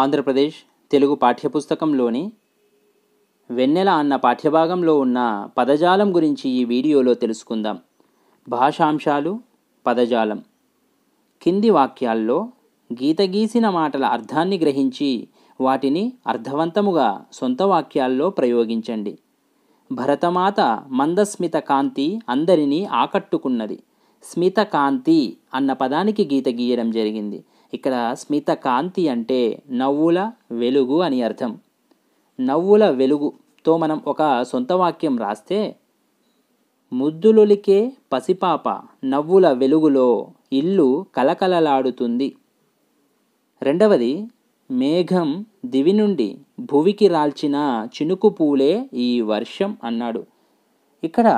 ఆంధ్రప్రదేశ్ తెలుగు పాఠ్యపుస్తకంలోని వెన్నెల అన్న పాఠ్యభాగంలో ఉన్న పదజాలం గురించి ఈ వీడియోలో తెలుసుకుందాం భాషాంశాలు పదజాలం కింది వాక్యాల్లో గీత గీసిన మాటల అర్థాన్ని గ్రహించి వాటిని అర్థవంతముగా సొంత వాక్యాల్లో ప్రయోగించండి భరతమాత మందస్మిత కాంతి అందరినీ ఆకట్టుకున్నది స్మిత కాంతి అన్న పదానికి గీత గీయడం జరిగింది ఇక్కడ స్మిత కాంతి అంటే నవ్వుల వెలుగు అని అర్థం నవ్వుల వెలుగుతో మనం ఒక సొంత వాక్యం రాస్తే ముద్దులొలికే పసిపాప నవ్వుల వెలుగులో ఇల్లు కలకలలాడుతుంది రెండవది మేఘం దివి నుండి భువికి రాల్చిన చినుకు పూలే ఈ వర్షం అన్నాడు ఇక్కడ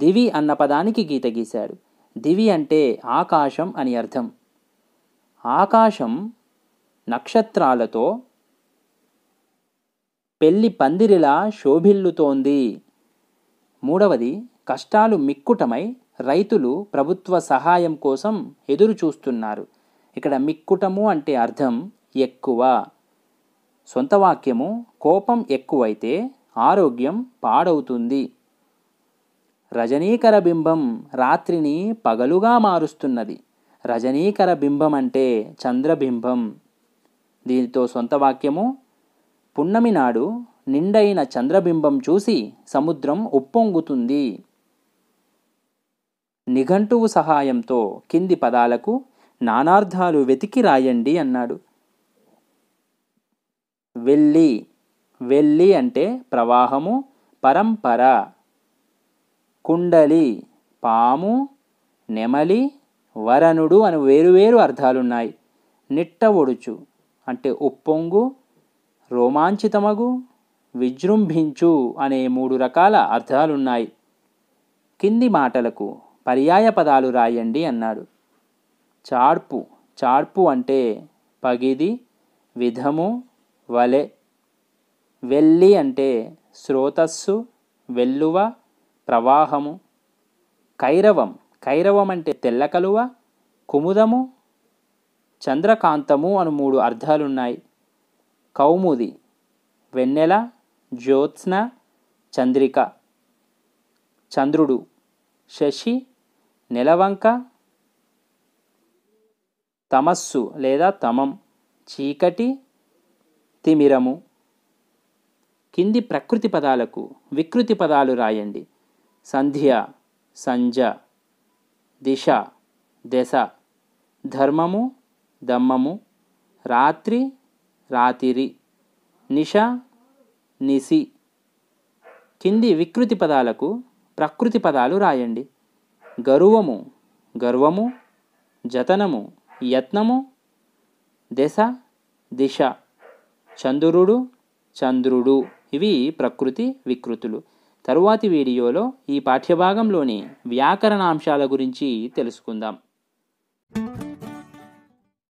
దివి అన్న పదానికి గీత గీశాడు దివి అంటే ఆకాశం అని అర్థం ఆకాశం నక్షత్రాలతో పెళ్లి పందిరిలా శోభిల్లుతోంది మూడవది కష్టాలు మిక్కుటమై రైతులు ప్రభుత్వ సహాయం కోసం ఎదురు చూస్తున్నారు ఇక్కడ మిక్కుటము అంటే అర్థం ఎక్కువ సొంత వాక్యము కోపం ఎక్కువైతే ఆరోగ్యం పాడవుతుంది రజనీకర బింబం రాత్రిని పగలుగా మారుస్తున్నది రజనీకర బింబం అంటే చంద్రబింబం దీనితో సొంత వాక్యము పున్నమి నాడు నిండైన చంద్రబింబం చూసి సముద్రం ఉప్పొంగుతుంది నిఘంటువు సహాయంతో కింది పదాలకు నానార్థాలు వెతికి రాయండి అన్నాడు వెళ్ళి వెళ్ళి అంటే ప్రవాహము పరంపర కుండలి పాము నెమలి వరనుడు అని వేరువేరు అర్థాలున్నాయి నిట్ట ఒడుచు అంటే ఉప్పొంగు రోమాంచితమగు విజృంభించు అనే మూడు రకాల అర్థాలున్నాయి కింది మాటలకు పర్యాయ పదాలు రాయండి అన్నాడు చాడ్పు చాడ్పు అంటే పగిది విధము వలె వెళ్ళి అంటే స్రోతస్సు వెల్లువ ప్రవాహము కైరవం కైరవం అంటే తెల్ల కలువ కుముదము చంద్రకాంతము అను మూడు అర్థాలున్నాయి కౌముది వెన్నెల జ్యోత్స్న చంద్రిక చంద్రుడు శశి నెలవంక తమస్సు లేదా తమం చీకటి తిమిరము కింది ప్రకృతి పదాలకు వికృతి పదాలు రాయండి సంధ్య సంజ దిశ దశ ధర్మము దమ్మము రాత్రి రాతిరి నిష నిసి కింది వికృతి పదాలకు ప్రకృతి పదాలు రాయండి గర్వము గర్వము జతనము యత్నము దశ దిశ చంద్రుడు చంద్రుడు ఇవి ప్రకృతి వికృతులు తరువాతి వీడియోలో ఈ పాఠ్యభాగంలోని అంశాల గురించి తెలుసుకుందాం